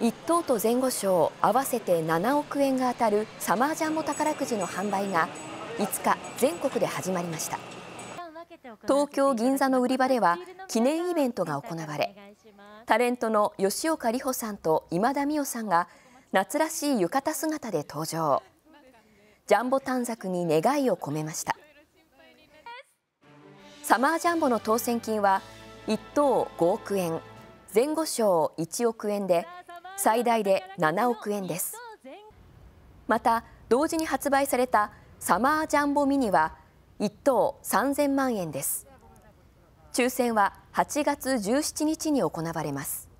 1等と前後賞合わせて7億円が当たるサマージャンボ宝くじの販売が5日全国で始まりました東京銀座の売り場では記念イベントが行われタレントの吉岡里帆さんと今田美桜さんが夏らしい浴衣姿で登場ジャンボ短冊に願いを込めましたサマージャンボの当選金は1等5億円前後賞1億円で最大で7億円です。また、同時に発売されたサマージャンボミニは1等3000万円です。抽選は8月17日に行われます。